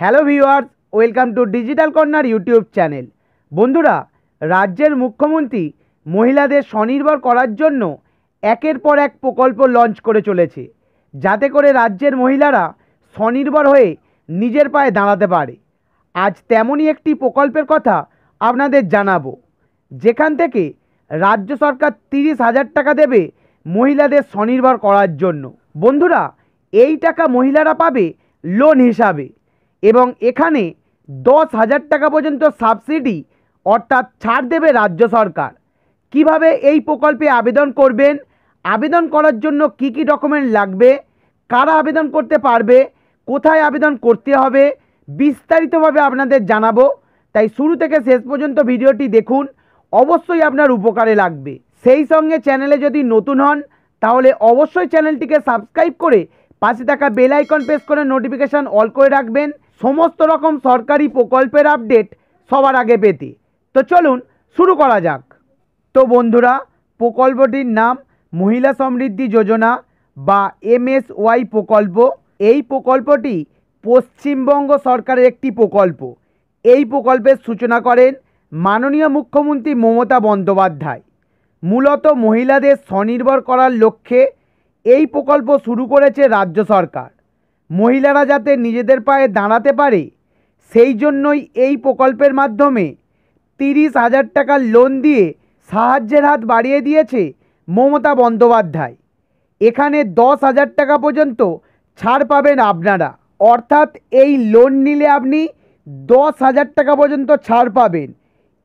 hello viewers welcome to digital corner YouTube channel বন্ধুরা রাজ্যের মুখ্যমন্ত্রী মহিলাদের স্বনির্ভর করার জন্য একের পর এক প্রকল্প লঞ্চ করে চলেছে যাতে করে রাজ্যের মহিলারা স্বনির্ভর হয়ে নিজের পায়ে দাঁড়াতে পারে আজ তেমনই একটি প্রকল্পের কথা আপনাদের জানাবো যেখান থেকে রাজ্য সরকার তিরিশ হাজার টাকা দেবে মহিলাদের স্বনির্ভর করার জন্য বন্ধুরা এই টাকা মহিলারা পাবে লোন হিসাবে এবং এখানে দশ হাজার টাকা পর্যন্ত সাবসিডি অর্থাৎ ছাড় দেবে রাজ্য সরকার কিভাবে এই প্রকল্পে আবেদন করবেন আবেদন করার জন্য কি কি ডকুমেন্ট লাগবে কারা আবেদন করতে পারবে কোথায় আবেদন করতে হবে বিস্তারিতভাবে আপনাদের জানাবো তাই শুরু থেকে শেষ পর্যন্ত ভিডিওটি দেখুন অবশ্যই আপনার উপকারে লাগবে সেই সঙ্গে চ্যানেলে যদি নতুন হন তাহলে অবশ্যই চ্যানেলটিকে সাবস্ক্রাইব করে পাশে থাকা বেল আইকন প্রেস করে নোটিফিকেশান অল করে রাখবেন সমস্ত রকম সরকারি প্রকল্পের আপডেট সবার আগে পেতে তো চলুন শুরু করা যাক তো বন্ধুরা প্রকল্পটির নাম মহিলা সমৃদ্ধি যোজনা বা এমএসওয়াই প্রকল্প এই প্রকল্পটি পশ্চিমবঙ্গ সরকারের একটি প্রকল্প এই প্রকল্পের সূচনা করেন মাননীয় মুখ্যমন্ত্রী মমতা বন্দ্যোপাধ্যায় মূলত মহিলাদের স্বনির্ভর করার লক্ষ্যে এই প্রকল্প শুরু করেছে রাজ্য সরকার মহিলারা যাতে নিজেদের পায়ে দাঁড়াতে পারে সেই জন্যই এই প্রকল্পের মাধ্যমে তিরিশ হাজার টাকা লোন দিয়ে সাহায্যের হাত বাড়িয়ে দিয়েছে মমতা বন্দ্যোপাধ্যায় এখানে দশ হাজার টাকা পর্যন্ত ছাড় পাবেন আপনারা অর্থাৎ এই লোন নিলে আপনি দশ হাজার টাকা পর্যন্ত ছাড় পাবেন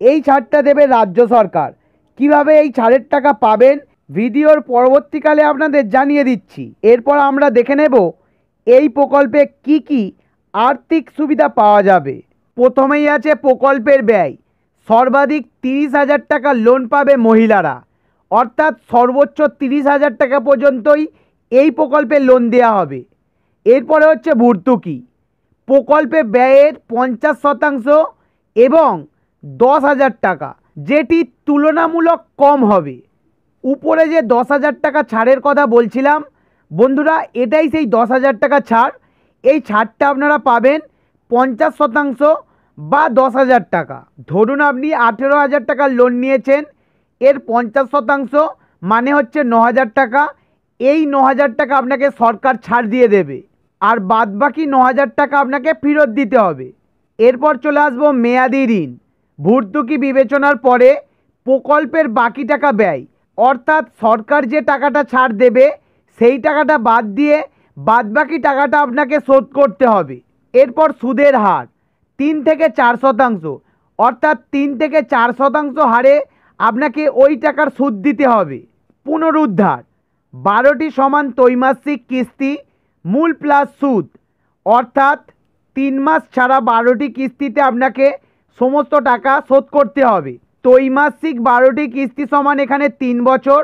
এই ছাড়টা দেবে রাজ্য সরকার কিভাবে এই ছাড়ের টাকা পাবেন ভিডিওর পরবর্তীকালে আপনাদের জানিয়ে দিচ্ছি এরপর আমরা দেখে নেব এই প্রকল্পে কি কি আর্থিক সুবিধা পাওয়া যাবে প্রথমেই আছে প্রকল্পের ব্যয় সর্বাধিক তিরিশ হাজার টাকা লোন পাবে মহিলারা অর্থাৎ সর্বোচ্চ তিরিশ হাজার টাকা পর্যন্তই এই প্রকল্পে লোন দেওয়া হবে এরপরে হচ্ছে ভর্তুকি প্রকল্পে ব্যয়ের পঞ্চাশ শতাংশ এবং দশ হাজার টাকা যেটি তুলনামূলক কম হবে উপরে যে দশ হাজার টাকা ছাড়ের কথা বলছিলাম বন্ধুরা এটাই সেই দশ হাজার টাকা ছাড় এই ছাড়টা আপনারা পাবেন পঞ্চাশ শতাংশ বা দশ হাজার টাকা ধরুন আপনি আঠেরো হাজার টাকা লোন নিয়েছেন এর পঞ্চাশ শতাংশ মানে হচ্ছে ন হাজার টাকা এই ন হাজার টাকা আপনাকে সরকার ছাড় দিয়ে দেবে আর বাদ বাকি ন হাজার টাকা আপনাকে ফেরত দিতে হবে এরপর চলে আসবো মেয়াদি ঋণ ভর্তুকি বিবেচনার পরে প্রকল্পের বাকি টাকা ব্যয় অর্থাৎ সরকার যে টাকাটা ছাড় দেবে সেই টাকাটা বাদ দিয়ে বাদবাকি টাকাটা আপনাকে শোধ করতে হবে এরপর সুদের হার তিন থেকে চার শতাংশ অর্থাৎ তিন থেকে চার শতাংশ হারে আপনাকে ওই টাকার সুদ দিতে হবে পুনরুদ্ধার বারোটি সমান ত্রৈমাসিক কিস্তি মূল প্লাস সুদ অর্থাৎ তিন মাস ছাড়া বারোটি কিস্তিতে আপনাকে সমস্ত টাকা শোধ করতে হবে ত্রৈমাসিক বারোটি কিস্তি সমান এখানে তিন বছর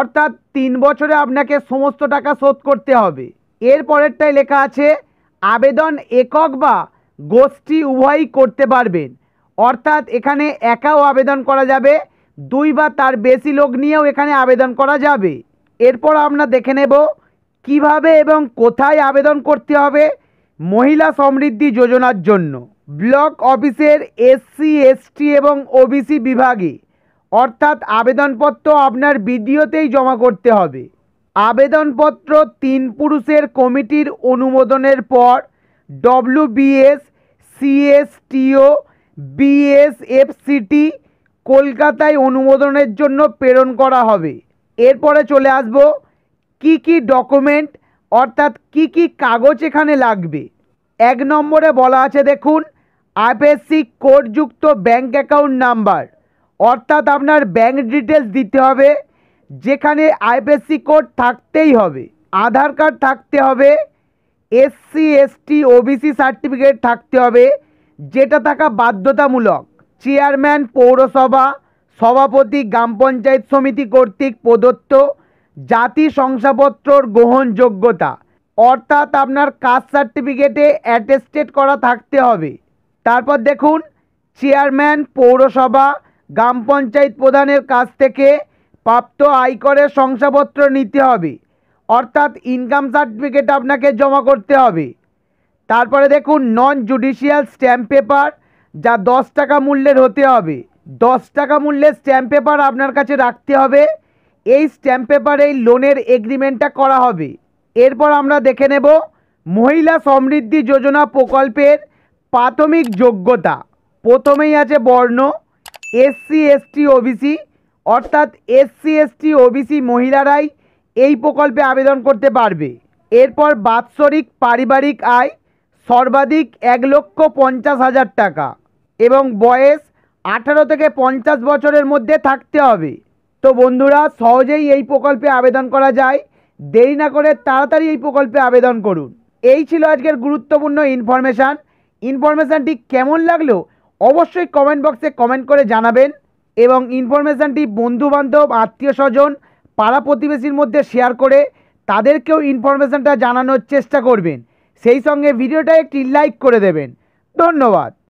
অর্থাৎ তিন বছরে আপনাকে সমস্ত টাকা শোধ করতে হবে এর পরেরটায় লেখা আছে আবেদন একক বা গোষ্ঠী উভয়ই করতে পারবেন অর্থাৎ এখানে একাও আবেদন করা যাবে দুই বা তার বেশি লোক নিয়েও এখানে আবেদন করা যাবে এরপর আমরা দেখে নেব কিভাবে এবং কোথায় আবেদন করতে হবে মহিলা সমৃদ্ধি যোজনার জন্য ব্লক অফিসের এসসি এসটি এবং ওবিসি বিভাগে অর্থাৎ আবেদনপত্র আপনার বিডিওতেই জমা করতে হবে আবেদনপত্র তিন পুরুষের কমিটির অনুমোদনের পর ডব্লিউবিএস সিএসটিও বিএসএফসিটি কলকাতায় অনুমোদনের জন্য প্রেরণ করা হবে এরপরে চলে আসব কি কি ডকুমেন্ট অর্থাৎ কি কি কাগজ এখানে লাগবে এক নম্বরে বলা আছে দেখুন আইপিএসসি কোডযুক্ত ব্যাঙ্ক অ্যাকাউন্ট নাম্বার অর্থাৎ আপনার ব্যাঙ্ক ডিটেলস দিতে হবে যেখানে আইপিএসসি কোড থাকতেই হবে আধার কার্ড থাকতে হবে এসসি এসটি ওবিসি সার্টিফিকেট থাকতে হবে যেটা থাকা বাধ্যতামূলক চেয়ারম্যান পৌরসভা সভাপতি গ্রাম পঞ্চায়েত সমিতি কর্তৃক প্রদত্ত জাতি শংসাপত্রর গ্রহণযোগ্যতা অর্থাৎ আপনার কাস্ট সার্টিফিকেটে অ্যাটেস্টেড করা থাকতে হবে তারপর দেখুন চেয়ারম্যান পৌরসভা গ্রাম পঞ্চায়েত প্রধানের কাছ থেকে প্রাপ্ত আয়করের শংসাপত্র নিতে হবে অর্থাৎ ইনকাম সার্টিফিকেট আপনাকে জমা করতে হবে তারপরে দেখুন নন জুডিশিয়াল স্ট্যাম্প পেপার যা দশ টাকা মূল্যের হতে হবে দশ টাকা মূল্যের স্ট্যাম্প পেপার আপনার কাছে রাখতে হবে এই স্ট্যাম্প পেপারে লোনের এগ্রিমেন্টটা করা হবে এরপর আমরা দেখে নেব মহিলা সমৃদ্ধি যোজনা প্রকল্পের প্রাথমিক যোগ্যতা প্রথমেই আছে বর্ণ এসসি এসটি ওবিসি অর্থাৎ এসসি এসটি ওবিসি মহিলারাই এই প্রকল্পে আবেদন করতে পারবে এরপর বাৎসরিক পারিবারিক আয় সর্বাধিক এক লক্ষ পঞ্চাশ হাজার টাকা এবং বয়স আঠারো থেকে পঞ্চাশ বছরের মধ্যে থাকতে হবে তো বন্ধুরা সহজেই এই প্রকল্পে আবেদন করা যায় দেরি না করে তাড়াতাড়ি এই প্রকল্পে আবেদন করুন এই ছিল আজকের গুরুত্বপূর্ণ ইনফরমেশান ইনফরমেশানটি কেমন লাগলো অবশ্যই কমেন্ট বক্সে কমেন্ট করে জানাবেন এবং ইনফরমেশানটি বন্ধুবান্ধব আত্মীয় স্বজন পাড়া প্রতিবেশীর মধ্যে শেয়ার করে তাদেরকেও ইনফরমেশানটা জানানোর চেষ্টা করবেন সেই সঙ্গে ভিডিওটা একটি লাইক করে দেবেন ধন্যবাদ